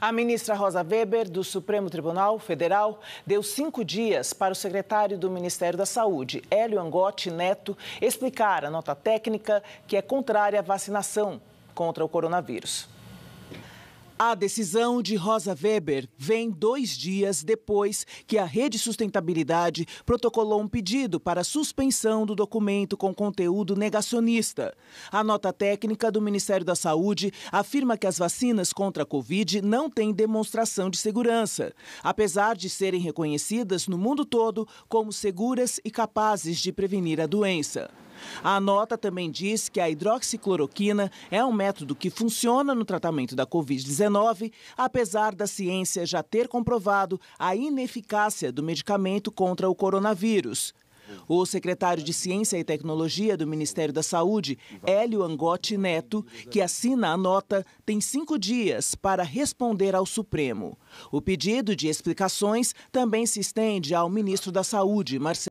A ministra Rosa Weber, do Supremo Tribunal Federal, deu cinco dias para o secretário do Ministério da Saúde, Hélio Angotti Neto, explicar a nota técnica que é contrária à vacinação contra o coronavírus. A decisão de Rosa Weber vem dois dias depois que a Rede Sustentabilidade protocolou um pedido para suspensão do documento com conteúdo negacionista. A nota técnica do Ministério da Saúde afirma que as vacinas contra a Covid não têm demonstração de segurança, apesar de serem reconhecidas no mundo todo como seguras e capazes de prevenir a doença. A nota também diz que a hidroxicloroquina é um método que funciona no tratamento da Covid-19, apesar da ciência já ter comprovado a ineficácia do medicamento contra o coronavírus. O secretário de Ciência e Tecnologia do Ministério da Saúde, Hélio Angotti Neto, que assina a nota, tem cinco dias para responder ao Supremo. O pedido de explicações também se estende ao ministro da Saúde, Marcelo.